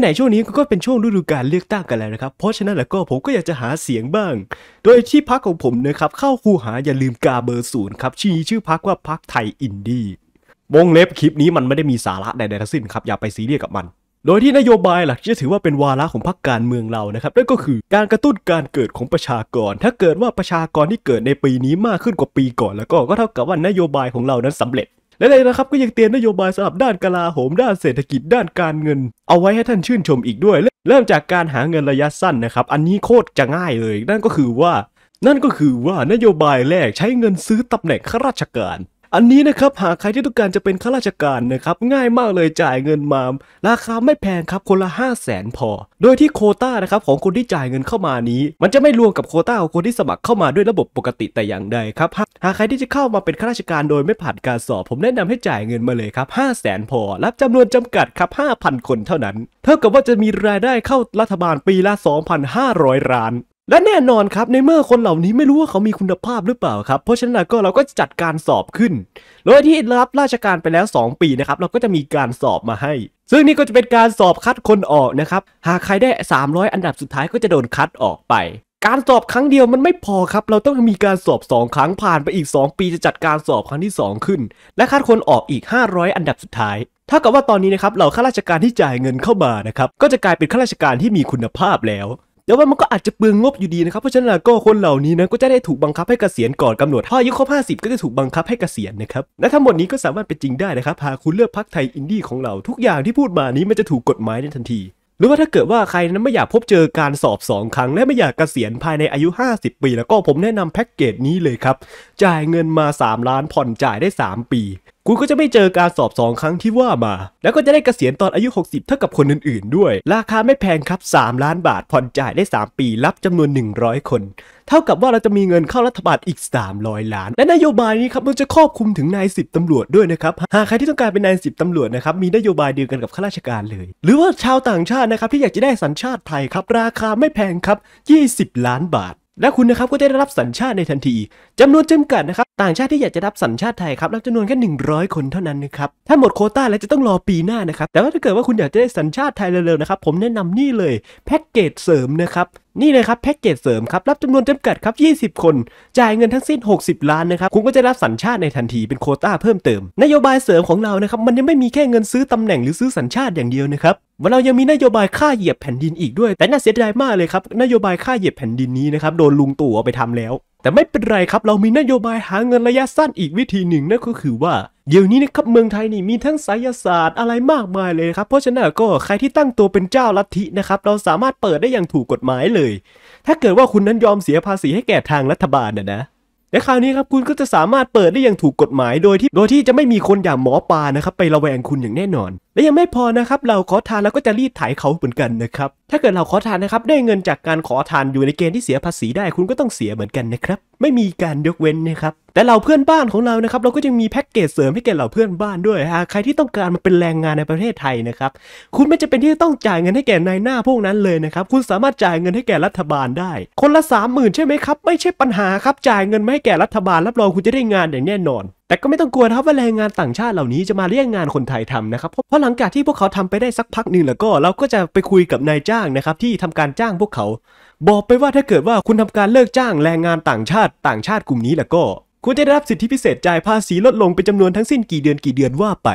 ไหนๆช่วงนี้ก็เป็นช่วงฤดูการเลือกตั้งกันแล้วนะครับ เพราะฉะนั้นแล้วก็ผมก็อยากจะหาเสียงบ้าง โดยที่พักของผมนะครับเข้าคูหาอย่าลืมกาเบอร์ศูนย์ครับชี้ชื่อพักว่าพักไทยอินดี้วงเล็บคลิปนี้มันไม่ได้มีสาระใดๆทั้งสิ้นครับอย่าไปซีเรียสกับมัน โดยที่นโยบายหลักจะถือว่าเป็นวาระของพรรคการเมืองเรานะครับนั่นก็คือการกระตุ้นการเกิดของประชากร ถ้าเกิดว่าประชากรที่เกิดในปีนี้มากขึ้นกว่าปีก่อน แล้วก็ก็เท่ากับว่านโยบายของเรานั้นสำเร็จและในนะครับ ก็ยังเตรียมนโยบายสำหรับด้านกลาโหมด้านเศรษฐกิจด้านการเงิน เอาไว้ให้ท่านชื่นชมอีกด้วย เริ่มจากการหาเงินระยะสั้นนะครับ อันนี้โคตรจะง่ายเลย นั่นก็คือว่า นั่นก็คือว่านโยบายแรกใช้เงินซื้อตำแหน่งข้าราชการอันนี้นะครับหากใครที่ต้องการจะเป็นข้าราชการนะครับง่ายมากเลยจ่ายเงินมาราคาไม่แพงครับคนละ 5 0 0แสนพอ โดยที่โคต้านะครับของคนที่จ่ายเงินเข้ามานี้ มันจะไม่รวมกับโคต้าของคนที่สมัครเข้ามาด้วยระบบปกติแต่อย่างใดครับหากใครที่จะเข้ามาเป็นข้าราชการโดยไม่ผ่านการสอบ ผมแนะนำให้จ่ายเงินมาเลยครับ5 0 0แสนพอ รับจำนวนจำกัดครับ5,000 คนเท่านั้น เท่ากับว่าจะมีรายได้เข้ารัฐบาลปีละ 2,500ล้านและแน่นอนครับในเมื่อคนเหล่านี้ไม่รู้ว่าเขามีคุณภาพหรือเปล่าครับ เพราะฉะนั้นก็เราก็จัดการสอบขึ้นโดยที่รับราชการไปแล้ว 2 ปีนะครับเราก็จะมีการสอบมาให้ ซึ่งนี่ก็จะเป็นการสอบคัดคนออกนะครับหากใครได้ 300 อันดับสุดท้ายก็จะโดนคัดออกไป การสอบครั้งเดียวมันไม่พอครับเราต้องมีการสอบ 2 ครั้งผ่านไปอีก 2 ปีจะจัดการสอบครั้งที่ 2 ขึ้น และคัดคนออกอีก 500 อันดับสุดท้ายเท่ากับว่าตอนนี้นะครับเหล่าข้าราชการที่จ่ายเงินเข้ามานะครับก็จะกลายเป็นข้าราชการที่มีคุณภาพแล้วแต่ว่ามันก็อาจจะเปลืองงบอยู่ดีนะครับเพราะฉะนั้นก็คนเหล่านี้นะก็จะได้ถูกบังคับให้เกษียณก่อนกำหนดพออายุครบิบก็จะถูกบังคับให้เกษียณนะครับและทั้งหมดนี้ก็สามารถเป็นจริงได้นะครับหากคุณเลือกพักไทยอินดี้ของเราทุกอย่างที่พูดมานี้มันจะถูกกฎหมายในทันที หรือว่าถ้าเกิดว่าใครนั้นไม่อยากพบเจอการสอบ2ครั้งและไม่อยากเกษียณภายในอายุ50 ปี แล้วก็ผมแนะนำแพ็กเกจนี้เลยครับจ่ายเงินมา 3 ล้านผ่อนจ่ายได้ 3 ปีคุณก็จะไม่เจอการสอบสองครั้งที่ว่ามา แล้วก็จะได้เกษียณตอนอายุ 60 เท่ากับคนอื่นๆ ด้วย ราคาไม่แพงครับ 3 ล้านบาทผ่อนจ่ายได้ 3 ปีรับจำนวน 100 คน เท่ากับว่าเราจะมีเงินเข้ารัฐบาลอีก 300 ล้าน และนโยบายนี้ครับ มันจะครอบคลุมถึงนายสิบตำรวจด้วยนะครับ หากใครที่ต้องการเป็นนายสิบตำรวจนะครับมีนโยบายเดียวกันกับข้าราชการเลย หรือว่าชาวต่างชาตินะครับ ที่อยากจะได้สัญชาติไทยครับ ราคาไม่แพงครับ20 ล้านบาท และคุณนะครับก็จะได้รับสัญชาติในทันทีจำนวนจำกัดนะครับต่างชาติที่อยากจะรับสัญชาติไทยครับรับจำนวนแค่100 คนเท่านั้นนะครับถ้าหมดโคต้าแล้วจะต้องรอปีหน้านะครับแต่ว่าถ้าเกิดว่าคุณอยากจะได้สัญชาติไทยเร็วๆนะครับผมแนะนำนี่เลยแพ็กเกจเสริมนะครับนี่เลยครับแพ็กเกจเสริมครับรับจำนวนจำกัดครับ 20 คน จ่ายเงินทั้งสิ้น 60 ล้านนะครับคุณก็จะรับสัญชาติในทันทีเป็นโคต้าเพิ่มเติม นโยบายเสริมของเรานะครับมันยังไม่มีแค่เงินซื้อตำแหน่งหรือซื้อสัญชาติอย่างเดียวนะครับว่าเรายังมีนโยบายค่าเหยียบแผ่นดินอีกด้วย แต่น่าเสียดายมากเลยครับนโยบายค่าเหยียบแผ่นดินนี้นะครับโดนลุงตู่เอาไปทำแล้วแต่ไม่เป็นไรครับ เรามีนโยบายหาเงินระยะสั้นอีกวิธีหนึ่งนั่นก็คือว่า เดี๋ยวนี้นะครับเมืองไทยนี่มีทั้งไสยศาสตร์อะไรมากมายเลยครับ เพราะฉะนั้นก็ใครที่ตั้งตัวเป็นเจ้าลัทธินะครับเราสามารถเปิดได้อย่างถูกกฎหมายเลย ถ้าเกิดว่าคุณนั้นยอมเสียภาษีให้แก่ทางรัฐบาลนะนะ และคราวนี้ครับคุณก็จะสามารถเปิดได้อย่างถูกกฎหมาย โดยที่โดยที่จะไม่มีคนอย่างหมอปลานะครับไประแวงคุณอย่างแน่นอนและยังไม่พอนะครับเราขอทานเราก็จะรีดไถเขาเหมือนกันนะครับถ้าเกิดเราขอทานนะครับได้เงินจากการขอทานอยู่ในเกณฑ์ที่เสียภาษีได้คุณก็ต้องเสียเหมือนกันนะครับ ไม่มีการยกเว้นนะครับ แต่เราเพื่อนบ้านของเรานะครับเราก็ยังมีแพ็กเกจเสริมให้แก่เราเพื่อนบ้านด้วยฮะใครที่ต้องการมาเป็นแรงงานในประเทศไทยนะครับคุณไม่จำเป็นที่จะต้องจ่ายเงินให้แก่นายหน้าพวกนั้นเลยนะครับคุณสามารถจ่ายเงินให้แก่รัฐบาลได้ คนละสามหมื่นใช่ไหมครับไม่ใช่ปัญหาครับ จ่ายเงินไม่ให้แก่รัฐบาลรับรองคุณจะได้งานอย่างแน่นอนแต่ก็ไม่ต้องกลัวนะครับว่าแรงงานต่างชาติเหล่านี้จะมาเรียกงานคนไทยทำนะครับเพราะหลังจากที่พวกเขาทำไปได้สักพักหนึ่งแล้วก็เราก็จะไปคุยกับนายจ้างนะครับที่ทำการจ้างพวกเขา บอกไปว่าถ้าเกิดว่าคุณทำการเลิกจ้างแรงงานต่างชาติ ต่างชาติกลุ่มนี้แล้วก็ คุณจะได้รับสิทธิพิเศษจ่ายภาษีลดลงเป็นจำนวนทั้งสิ้นกี่เดือนกี่เดือนว่าไป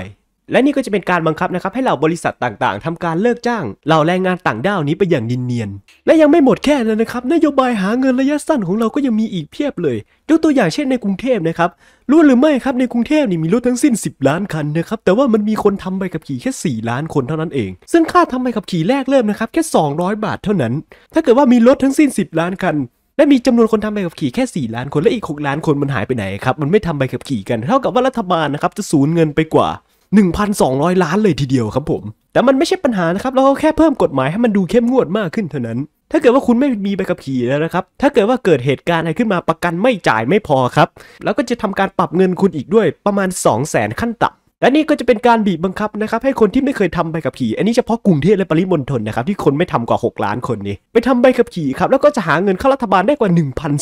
และนี่ก็จะเป็นการบังคับนะครับให้เหล่าบริษัทต่างๆ ทำการเลิกจ้างเหล่าแรงงานต่างด้าวนี้ไปอย่างนนิเนียน และยังไม่หมดแค่นั้นนะครับนโยบายหาเงินระยะสั้นของเราก็ยังมีอีกเพียบเลยยกตัวอย่างเช่นในกรุงเทพนะครับรู้หรือไม่ครับ ในกรุงเทพนี่มีรถทั้งสิ้น 10 ล้านคันนะครับแต่ว่ามันมีคนทำใบขับขี่แค่ 4 ล้านคนเท่านั้นเอง ซึ่งค่าทำใบขับขี่แรกเริ่มนะครับแค่ 200 บาทเท่านั้น ถ้าเกิดว่ามีรถทั้งสิ้น 10 ล้านคัน และมีจำานวนคนทำใบขับขี่แค่ 4 ล้านคนและอีก6ล้านคนมันหายไปไหนครับมันไม่ทำใบขับขี่กันเท่ากับว่ารัฐบาลนะครับจะสูญเงินไปกว่า1,200 ล้านเลยทีเดียวครับผม แต่มันไม่ใช่ปัญหานะครับ เราก็แค่เพิ่มกฎหมายให้มันดูเข้มงวดมากขึ้นเท่านั้น ถ้าเกิดว่าคุณไม่มีใบขับขี่แล้วนะครับ ถ้าเกิดว่าเกิดเหตุการณ์อะไรขึ้นมาประกันไม่จ่ายไม่พอครับ แล้วก็จะทำการปรับเงินคุณอีกด้วยประมาณ 2 0 0 0 0 0 ขั้นต่ำและนี่ก็จะเป็นการบีบบังคับนะครับ ให้คนที่ไม่เคยทำใบขับขี่ อันนี้เฉพาะกรุงเทพและปริมณฑลนะครับที่คนไม่ทำกว่า 6 ล้านคนนี้ไปทำใบขับขี่ครับแล้วก็จะหาเงินเข้ารัฐบาลได้กว่า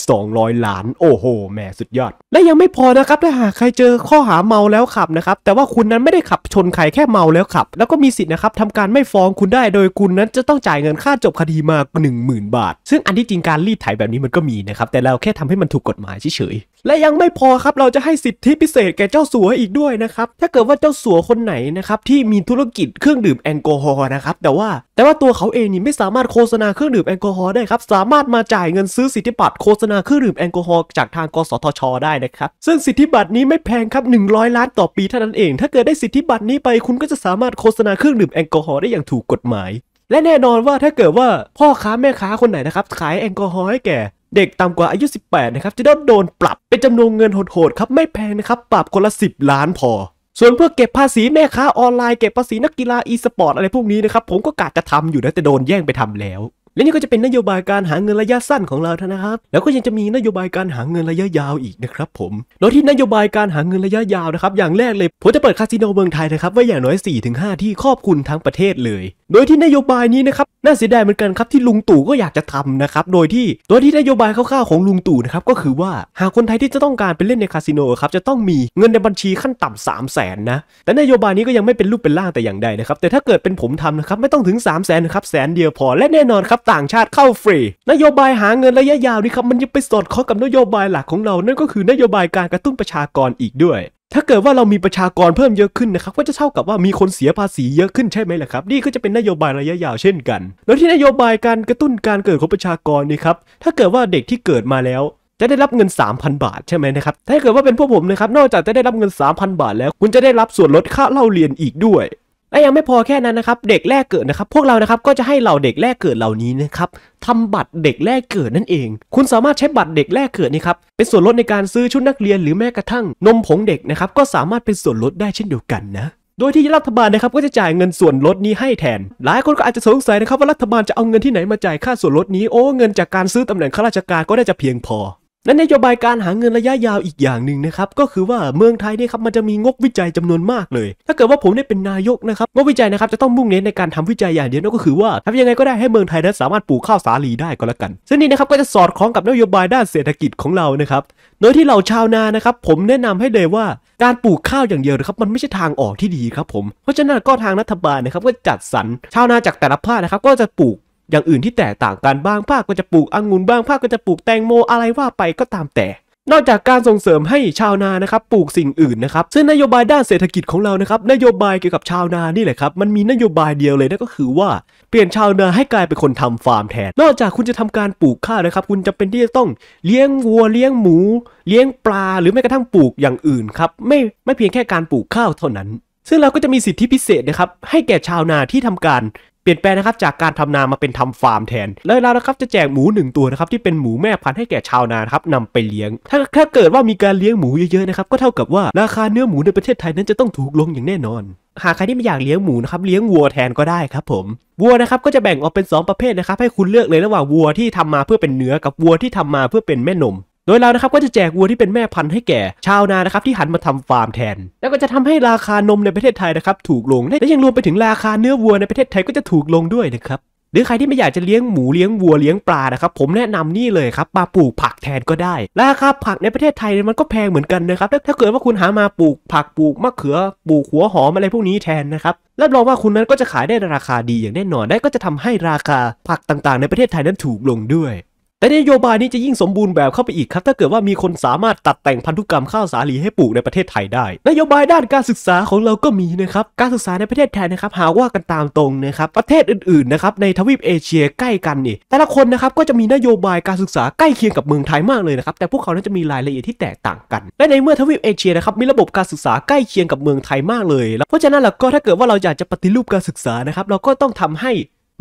1,200 ล้าน โอ้โหแม่สุดยอด และยังไม่พอนะครับถ้าหากใครเจอข้อหาเมาแล้วขับนะครับ แต่ว่าคุณนั้นไม่ได้ขับชนใครแค่เมาแล้วขับ แล้วก็มีสิทธิ์นะครับทำการไม่ฟ้องคุณได้โดยคุณนั้นจะต้องจ่ายเงินค่าจบคดีมากหนึ่งหมื่นบาท ซึ่งอันที่จริงการรีดไถแบบนี้มันก็มีนะครับแต่เราแค่ทำให้มันถูกกฎหมายเฉยและยังไม่พอครับเราจะให้สิทธิพิเศษแก่เจ้าสัวอีกด้วยนะครับถ้าเกิดว่าเจ้าสัวคนไหนนะครับที่มีธุรกิจเครื่องดื่มแอลกอฮอล์นะครับแต่ว่าแต่ว่าตัวเขาเองนี่ไม่สามารถโฆษณาเครื่องดื่มแอลกอฮอล์ได้ครับสามารถมาจ่ายเงินซื้อสิทธิบัตรโฆษณาเครื่องดื่มแอลกอฮอล์จากทางกสทช ได้นะครับซึ่งสิทธิบัตรนี้ไม่แพงครับ100 ล้าน ต่อปีเท่านั้นเอง ถ้าเกิดได้สิทธิบัตรนี้ไปคุณก็จะสามารถโฆษณาเครื่องดื่มแอลกอฮอล์ได้อย่างถูกกฎหมาย และแน่นอนว่าถ้าเกิดว่าพ่อค้าแม่ค้าคนไหนนะครับขายแอลกอฮอล์ให้แก่เด็กต่ำกว่าอายุ 18 นะครับจะต้องโดนปรับเป็นจำนวนเงินโหดๆ ครับ ไม่แพงนะครับ ปรับคนละ 10 ล้านพอ ส่วนเพื่อเก็บภาษีแม่ค้า ออนไลน์เก็บภาษีนักกีฬาอีสปอร์ตอะไรพวกนี้นะครับ ผมก็กะจะทำอยู่นะ แต่โดนแย่งไปทำแล้วและนี่ก็จะเป็นนโยบายการหาเงินระยะสั้นของเราท่านะครับแล้วก็ยังจะมีนโยบายการหาเงินระยะยาวอีกนะครับผมโดยที่นโยบายการหาเงินระยะยาวนะครับอย่างแรกเลยผมจะเปิดคาสิโนเมืองไทยนะครับไว้อย่างน้อย 4-5 ที่ครอบคุณทั้งประเทศเลย โดยที่นโยบายนี้นะครับน่าเสียดายเหมือนกันครับที่ลุงตู่ก็อยากจะทำนะครับโดยที่ตัวที่นโยบายคร่าวๆของลุงตู่นะครับก็คือว่าหากคนไทยที่จะต้องการไปเล่นในคาสิโนครับจะต้องมีเงินในบัญชีขั้นต่ำสามแสนนะแต่นโยบายนี้ก็ยังไม่เป็นรูปเป็นร่างแต่อย่างใดนะครับแต่ถ้าเกิดเป็นผมทำนะครับไม่ต้องถึง3 0 0แสนนะครับแสนเดียวพอและแน่นอนครับต่างชาติเข้าฟรี นโยบายหาเงินระยะยาวนี่ครับมันยังไปสอดคล้องกับนโยบายหลักของเรา นั่นก็คือนโยบายการกระตุ้นประชากรอีกด้วย ถ้าเกิดว่าเรามีประชากรเพิ่มเยอะขึ้นนะครับก็จะเท่ากับว่ามีคนเสียภาษีเยอะขึ้นใช่ไหมล่ะครับ นี่ก็จะเป็นนโยบายระยะยาวเช่นกัน แล้วที่นโยบายการกระตุ้นการเกิดของประชากรนี่ครับถ้าเกิดว่าเด็กที่เกิดมาแล้ว จะได้รับเงิน 3,000 บาท ใช่ไหมนะครับถ้าเกิดว่าเป็นพวกผมนะครับนอกจากจะได้รับเงิน 3,000 บาท แล้วคุณจะได้รับส่วนลดค่าเล่าเรียนอีกด้วยและยังไม่พอแค่นั้นนะครับ เด็กแรกเกิดนะครับ พวกเรานะครับ ก็จะให้เหล่าเด็กแรกเกิดเหล่านี้นะครับทำบัตรเด็กแรกเกิดนั่นเอง คุณสามารถใช้บัตรเด็กแรกเกิดนี่ครับเป็นส่วนลดในการซื้อชุดนักเรียนหรือแม้กระทั่ง นมผงเด็กนะครับก็สามารถเป็นส่วนลดได้เช่นเดียวกันนะโดยที่รัฐบาลนะครับก็จะจ่ายเงินส่วนลดนี้ให้แทน หลายคนก็อาจจะสงสัยนะครับว่ารัฐบาลจะเอาเงินที่ไหนมาจ่ายค่าส่วนลดนี้โอ้เงินจากการซื้อตำแหน่งข้าราชการก็ได้จะเพียงพอและนโยบายการหาเงินระยะยาวอีกอย่างหนึ่งนะครับก็คือว่าเมืองไทยเนี่ยครับมันจะมีงบวิจัยจำนวนมากเลย ถ้าเกิดว่าผมได้เป็นนายกนะครับงบวิจัยนะครับจะต้องมุ่งเน้นในการทำวิจัยอย่างเดียวนก็คือว่าทำยังไงก็ได้ให้เมืองไทยนั้นสามารถปลูกข้าวสาลีได้ก็แล้วกันซึ่งนี่นะครับก็จะสอดคล้องกับนโยบายด้านเศรษฐกิจของเรานะครับโดยที่เราชาวนานะครับผมแนะนำให้เลยว่าการปลูกข้าวอย่างเดียวนะครับมันไม่ใช่ทางออกที่ดีครับผมเพราะฉะนั้นก็ทางรัฐบาลนะครับก็จัดสรรชาวนาจากแต่ละภาคนะครับก็จะปลูกอย่างอื่นที่แตกต่างกันบ้างภาคก็จะปลูกองุ่นบ้างภาคก็จะปลูกแตงโมอะไรว่าไปก็ตามแต่ นอกจากการส่งเสริมให้ชาวนานะครับปลูกสิ่งอื่นนะครับ ซึ่งนโยบายด้านเศรษฐกิจของเรานะครับนโยบายเกี่ยวกับชาวนานี่แหละครับ มันมีนโยบายเดียวเลยนั่นก็คือว่า เปลี่ยนชาวนาให้กลายเป็นคนทำฟาร์มแทน นอกจากคุณจะทำการปลูกข้าวนะครับ คุณจำเป็นที่จะต้อง เลี้ยงวัว เลี้ยงหมู เลี้ยงปลา หรือแม้กระทั่งปลูกอย่างอื่นครับไม่ไม่เพียงแค่การปลูกข้าวเท่านั้น ซึ่งเราก็จะมีสิทธิพิเศษนะครับให้แก่ชาวนาที่ทำการเปลี่ยนแปลงนะครับจากการทำนามาเป็นทำฟาร์มแทนแล้วเรานะครับจะแจกหมู1ตัวนะครับที่เป็นหมูแม่พันธุ์ให้แก่ชาวนาครับนำไปเลี้ยงถ้าถ้าเกิดว่ามีการเลี้ยงหมูเยอะๆนะครับก็เท่ากับว่าราคาเนื้อหมูในประเทศไทยนั้นจะต้องถูกลงอย่างแน่นอน หากใครที่ไม่อยากเลี้ยงหมูนะครับเลี้ยงวัวแทนก็ได้ครับผม วัวนะครับก็จะแบ่งออกเป็น 2 ประเภทนะครับให้คุณเลือกเลยระหว่างวัวที่ทำมาเพื่อเป็นเนื้อกับวัวที่ทำมาเพื่อเป็นแม่นมโดยเรานะครับก็จะแจกวัวที่เป็นแม่พันธุ์ให้แก่ชาวนานะครับที่หันมาทำฟาร์มแทน แล้วก็จะทำให้ราคานมในประเทศไทยนะครับ ถูกลงและยังรวมไปถึงราคาเนื้อวัวในประเทศไทยก็จะถูกลงด้วยนะครับ หรือใครที่ไม่อยากจะเลี้ยงหมูเลี้ยงวัวเลี้ยงปลานะครับผมแนะนำนี่เลยครับมาปลูกผักแทนก็ได้ ราคาผักในประเทศไทยมันก็แพงเหมือนกันนะครับถ้าเกิดว่าคุณหามาปลูก ผักปลูกมะเขือปลูกหัวหอมอะไรพวกนี้แทนนะครับรับรองว่าคุณนั้นก็จะขายได้ราคาดีอย่างแน่นอนได้ก็จะทำให้ราคาผักต่างๆ ในประเทศไทยนั้นถูกลงด้วยไอ้นโยบายนี้จะยิ่งสมบูรณ์แบบเข้าไปอีกครับถ้าเกิดว่ามีคนสามารถตัดแต่งพันธุกรรมข้าวสาลีให้ปลูกในประเทศไทยได้นโยบายด้านการศึกษาของเราก็มีนะครับการศึกษาในประเทศไทยนะครับหาว่ากันตามตรงนะครับประเทศอื่นๆนะครับในทวีปเอเชียใกล้กันนี่แต่ละคนนะครับก็จะมีนโยบายการศึกษาใกล้เคียงกับเมืองไทยมากเลยนะครับแต่พวกเขานั้นจะมีรายละเอียดที่แตกต่างกันและในเมื่อทวีปเอเชียนะครับมีระบบการศึกษาใกล้เคียงกับเมืองไทยมากเลยเพราะฉะนั้นลระก็ถ้าเกิดว่าเราอยากจะปฏิรูปการศึกษานะครับเราก็ต้องทำให้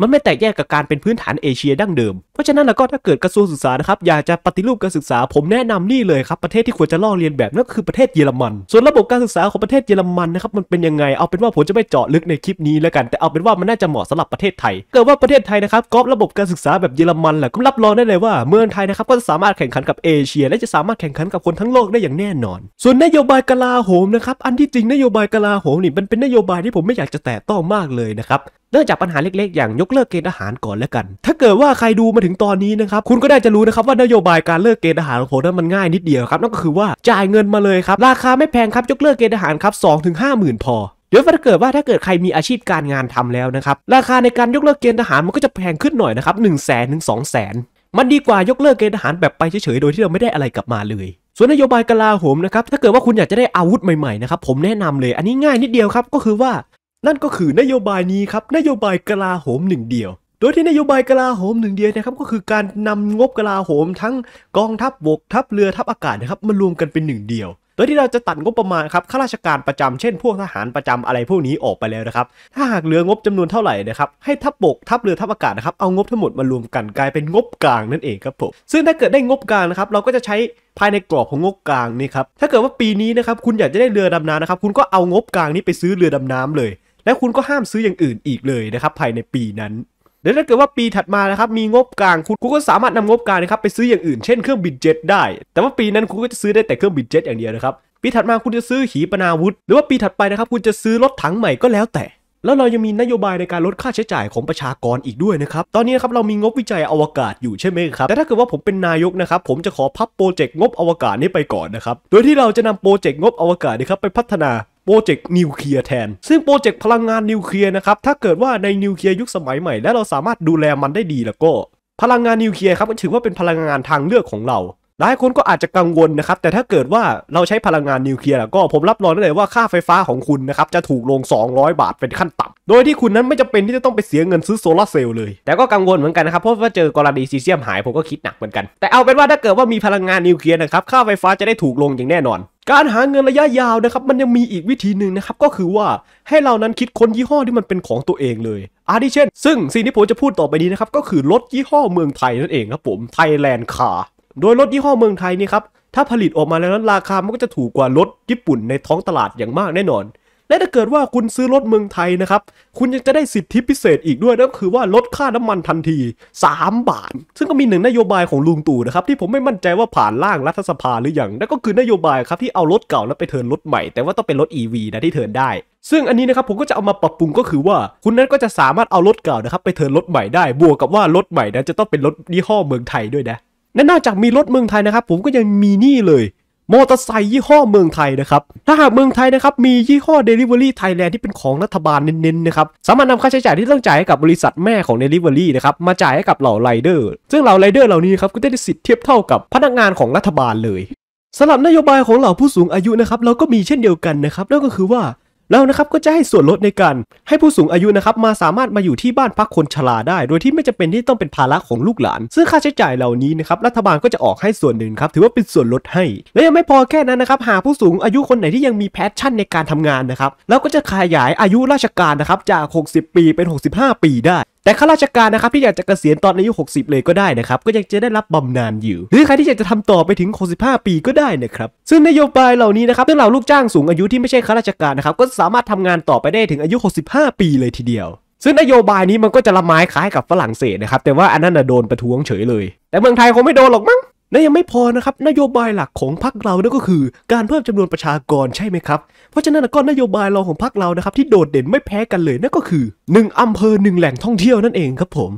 มันไม่แตกแยกกับการเป็นพื้นฐานเอเชียดั้งเดิม เพราะฉะนั้นแล้วก็ถ้าเกิดกระทรวงศึกษานะครับ อยากจะปฏิรูปการศึกษาผมแนะนำนี่เลยครับ ประเทศที่ควรจะลอกเรียนแบบนั่นคือประเทศเยอรมัน ส่วนระบบการศึกษาของประเทศเยอรมันนะครับมันเป็นยังไงเอาเป็นว่าผมจะไม่เจาะลึกในคลิปนี้แล้วกันแต่เอาเป็นว่ามันน่าจะเหมาะสำหรับประเทศไทย เกิดว่าประเทศไทยนะครับก๊อบระบบการศึกษาแบบเยอรมันแหละก็รับรองได้เลยว่าเมืองไทยนะครับก็จะสามารถแข่งขันกับเอเชีย และจะสามารถแข่งขันกับคนทั้งโลกได้อย่างแน่นอน ส่วนนโยบายกลาโหมนะครับอันที่จริงนโยบายกลาโหมนี่มันเป็นนโยบายที่ผมไม่อยากจะแตะต้องมากเลยนะครับเริ่มจากปัญหาเล็กๆ อย่างยกเลิกเกณฑ์อาหารก่อนแล้วกัน ถ้าเกิดว่าใครดูมาถึงตอนนี้นะครับ คุณก็ได้จะรู้นะครับว่านโยบายการเลิกเกณฑ์อาหารของผมนั้นมันง่ายนิดเดียวครับ นั่นก็คือว่าจ่ายเงินมาเลยครับ ราคาไม่แพงครับยกเลิกเกณฑ์อาหารครับสองถึงห้าหมื่นพอ เดี๋ยวถ้าเกิดว่าถ้าเกิดใครมีอาชีพการงานทำแล้วนะครับ ราคาในการยกเลิกเกณฑ์ทหารมันก็จะแพงขึ้นหน่อยนะครับหนึ่งแสนถึงสองแสนมันดีกว่ายกเลิกเกณฑ์ทหารแบบไปเฉยๆ โดยที่เราไม่ได้อะไรกลับมาเลย ส่วนนโยบายกลาโหมนะครับ ถ้าเกิดว่าคุณอยากจะได้อาวุธใหม่ๆนะครับผมแนะนำเลย อันนี้ง่ายนิดเดียวครับก็คือว่านั่นก็คือนโยบายนี้ครับนโยบายกลาโหมหนึ่งเดียว โดยที่นโยบายกลาโหมหนึ่งเดียวนะครับก็คือการนำงบกลาโหมทั้งกองทัพบบกทัพเรือทัพอากาศนะครับมารวมกันเป็นหนึ่งเดียว โดยที่เราจะตัดงบประมาณ ครับข้าราชการประจำเช่น พวกทหารประจำอะไรพวกนี้ออกไปแล้วนะครับ ถ้าหากเหลืองบจำนวนเท่าไหร่นะครับให้ทัพบบกทัพเรือทัพอากาศนะครับเอางบทั้งหมดมารวมกันกลายเป็นงบกลางนั่นเองครับผม ซึ่งถ้าเกิดได้งบกลางนะครับเราก็จะใช้ภายในกรอบของงบกลางนี่ครับ ถ้าเกิดว่าปีนี้นะครับคุณอยากจะได้เรือดำน้ำนะครับคุณก็เอางบกลางนี้ไปซื้อเรือดำน้ำเลยและคุณก็ห้ามซื้ออย่างอื่นอีกเลยนะครับภายในปีนั้นและถ้าเกิดว่าปีถัดมานะครับมีงบกลาง คุณคุณก็สามารถนำงบกลางนะครับไปซื้ออย่างอื่นเช่นเครื่องบินเจ็ตได้แต่ว่าปีนั้นคุณก็จะซื้อได้แต่เครื่องบินเจ็ตอย่างเดียวนะครับปีถัดมาคุณจะซื้อขีปนาวุธ หรือว่าปีถัดไปนะครับคุณจะซื้อรถถังใหม่ก็แล้วแต่ แล้วเรายังมีนโยบายในการลดค่าใช้จ่ายของประชากรอีกด้วยนะครับตอนนี้นะครับเรามีงบวิจัยอวกาศอยู่ใช่ไหมครับแต่ถ้าเกิดว่าผมเป็นนายกนะครับผมจะขอพับโปรเจกต์งบอวกาศนี้ไปก่อนนะครับโดยที่เราจะนำโปรเจกต์งบอวกาศนะครับไปพัฒนาโปรเจกต์นิวเคลียร์แทนซึ่งโปรเจกต์พลังงานนิวเคลียร์นะครับถ้าเกิดว่าในนิวเคลียร์ยุคสมัยใหม่ และเราสามารถดูแลมันได้ดีแล้วก็ พลังงานนิวเคลียร์ครับถือว่าเป็นพลังงานทางเลือกของเรา หลายคนก็อาจจะกังวลนะครับ แต่ถ้าเกิดว่าเราใช้พลังงานนิวเคลียร์แล้วก็ผมรับรองได้เลยว่าค่าไฟฟ้าของคุณนะครับ จะถูกลง 200 บาทเป็นขั้นต่ำโดยที่คุณนั้นไม่จำเป็นที่จะต้องไปเสียเงินซื้อโซลาเซลล์เลยแต่ก็กังวลเหมือนกันนะครับเพราะว่าเจอกรณีซีเซียมหายผมก็คิดหนักเหมือนกันแต่เอาเป็นว่าถ้าเกิดว่ามีพลังงานนิวเคลียร์นะครับค่าไฟฟ้าจะได้ถูกลงอย่างแน่นอนการหาเงินระยะยาวนะครับมันยังมีอีกวิธีหนึ่งนะครับก็คือว่าให้เรานั้นคิดค้นยี่ห้อที่มันเป็นของตัวเองเลยอาทิเช่นซึ่งสิ่งที่ผมจะพูดต่อไปนี้นะครับก็คือรถยี่ห้อเมืองไทยนั่นเองครับผมไทยแลนด์คาร์โดยรถยี่ห้อเมืองไทยนี่ครับถ้าผลิตออกมาแล้วนั้นราคามันก็จะถูกกว่ารถญี่ปุ่นในท้องตลาดอย่างมากแน่นอนและถ้าเกิดว่าคุณซื้อรถเมืองไทยนะครับ คุณยังจะได้สิทธิพิเศษอีกด้วยนั่นคือว่าลดค่าน้ำมันทันที 3 บาท ซึ่งก็มีหนึ่งนโยบายของลุงตู่นะครับ ที่ผมไม่มั่นใจว่าผ่านร่างรัฐสภาหรืออยังนั่นก็คือนโยบายครับที่เอารถเก่าแล้วไปเทินรถใหม่ แต่ว่าต้องเป็นรถ e ีนะที่เทินได้ซึ่งอันนี้นะครับผมก็จะเอามาปรับปรุงก็คือว่า คุณนั้นก็จะสามารถเอารถเก่านะครับไปเทินรถใหม่ได้บวกกับว่ารถใหม่นะจะต้องเป็นรถยี่ห้อเมืองไทยด้วยนะและนอกจากมีรถเมืองไทยนะครับ ผมก็ยังมีนี่เลยมอเตอร์ไซค์ยี่ห้อเมืองไทยนะครับ ถ้าหากเมืองไทยนะครับ มียี่ห้อ Delivery Thailand ที่เป็นของรัฐบาลเน้นๆนะครับ สามารถนำค่าใช้จ่ายที่ต้องจ่ายให้กับบริษัทแม่ของ Delivery นะครับมาจ่ายให้กับเหล่าไรเดอร์ ซึ่งเหล่าไรเดอร์เหล่านี้ครับก็ได้สิทธิ์เทียบเท่ากับพนักงานของรัฐบาลเลยสำหรับนโยบายของเหล่าผู้สูงอายุนะครับเราก็มีเช่นเดียวกันนะครับนั่นก็คือว่าแล้วนะครับก็จะให้ส่วนลดในการ ให้ผู้สูงอายุนะครับมาสามารถมาอยู่ที่บ้านพักคนชราได้ โดยที่ไม่จำเป็นที่ต้องเป็นภาระของลูกหลานซึ่งค่าใช้จ่ายเหล่านี้นะครับ รัฐบาลก็จะออกให้ส่วนหนึ่งครับ ถือว่าเป็นส่วนลดให้ และยังไม่พอแค่นั้นนะครับ หาผู้สูงอายุคนไหนที่ยังมีแพชชั่นในการทำงานนะครับแล้วก็จะขยายอายุราชการนะครับจาก 60 ปีเป็น 65 ปีได้แต่ข้าราชการนะครับที่อยากจะเกษียณตอนอายุ 60 เลยก็ได้นะครับก็ยังจะได้รับบำนาญอยู่ หรือใครที่อยากจะทำต่อไปถึง 65 ปีก็ได้ นะครับ ซึ่งนโยบายเหล่านี้นะครับเรื่องเหล่าลูกจ้างสูงอายุที่ไม่ใช่ข้าราชการนะครับก็สามารถทำงานต่อไปได้ถึงอายุ 65 ปีเลยทีเดียว ซึ่งนโยบายนี้มันก็จะละไม้คล้ายกับฝรั่งเศสนะครับแต่ว่าอันนั้นะโดนประท้วงเฉยเลยแต่เมืองไทยคงไม่โดนหรอกมั้งและยังไม่พอนะครับนโยบายหลักของพรรคเรานั่นก็คือการเพิ่มจำนวนประชากรใช่ไหมครับ เพราะฉะนั้นก็นโยบายรองของพรรคเรานะครับที่โดดเด่นไม่แพ้กันเลยนั่นก็คือ 1 อำเภอ 1 แหล่งท่องเที่ยวนั่นเองครับผม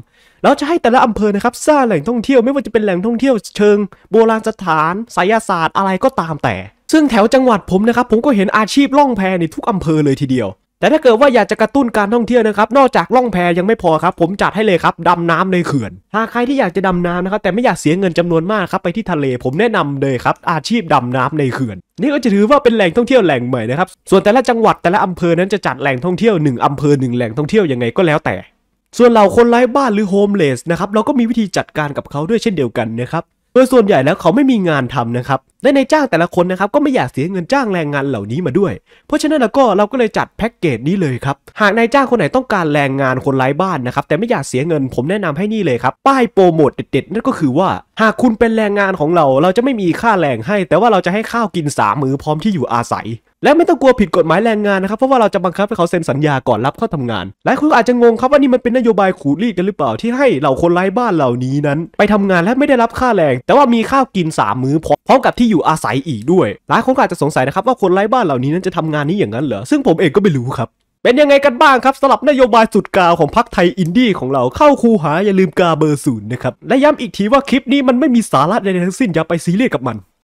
เราจะให้แต่ละอำเภอนะครับสร้างแหล่งท่องเที่ยว ไม่ว่าจะเป็นแหล่งท่องเที่ยวเชิง โบราณสถานไสยศาสตร์อะไรก็ตามแต่ ซึ่งแถวจังหวัดผมนะครับผมก็เห็นอาชีพล่องแพในทุกอำเภอเลยทีเดียวแต่ถ้าเกิดว่าอยากจะกระตุ้นการท่องเที่ยวนะครับนอกจากล่องแพยังไม่พอครับผมจัดให้เลยครับดำน้ำในเขื่อนหากใครที่อยากจะดำน้ำนะครับแต่ไม่อยากเสียเงินจำนวนมากครับไปที่ทะเลผมแนะนำเลยครับอาชีพดำน้ำในเขื่อน นี่ก็จะถือว่าเป็นแหล่งท่องเที่ยวแหล่งใหม่นะครับส่วนแต่ละจังหวัดแต่ละอำเภอนั้นจะจัดแหล่งท่องเที่ยว1อำเภอ1 แหล่งท่องเที่ยวยังไงก็แล้วแต่ ส่วนเหล่าคนไร้บ้านหรือโฮมเลสนะครับเราก็มีวิธีจัดการกับเขาด้วยเช่นเดียวกันนะครับโดยส่วนใหญ่แล้วเขาไม่มีงานทำนะครับและในจ้างแต่ละคนนะครับก็ไม่อยากเสียเงินจ้างแรงงานเหล่านี้มาด้วย เพราะฉะนั้นแล้วก็เราก็เลยจัดแพ็กเกจนี้เลยครับ หากนายจ้างคนไหนต้องการแรงงานคนไร้บ้านนะครับแต่ไม่อยากเสียเงินผมแนะนำให้นี่เลยครับป้ายโปรโมทเด็ดๆนั่นก็คือว่า หากคุณเป็นแรงงานของเรา เราจะไม่มีค่าแรงให้ แต่ว่าเราจะให้ข้าวกินสามมื้อพร้อมที่อยู่อาศัย และไม่ต้องกลัวผิดกฎหมายแรงงานนะครับเพราะว่าเราจะบังคับให้เขาเซ็นสัญญาก่อนรับเข้าทำงานหลายคนอาจจะงงครับว่านี่มันเป็นนโยบายขูดรีดกันหรือเปล่าที่ให้เหล่าคนไร้บ้านเหล่านี้นั้น ไปทำงานและไม่ได้รับค่าแรง แต่ว่ามีข้าวกิน 3 มื้อพร้อมกับที่อยู่อู่อาศัยอีกด้วย หลายคนอาจจะสงสัยนะครับ ว่าคนไร้บ้านเหล่านี้นั้นจะทำงานนี้อย่างนั้นเหรอ ซึ่งผมเองก็ไม่รู้ครับ เป็นยังไงกันบ้างครับสำหรับนโยบายสุดกาวของพรรคไทยอินดี้ของเราเข้าคูหา อย่าลืมกาเบอร์ศูนย์นะครับ และย้ำอีกทีว่าคลิปนี้มันไม่มีสาระใดทั้งสิ้นอย่าไปซีเรียสกับมัน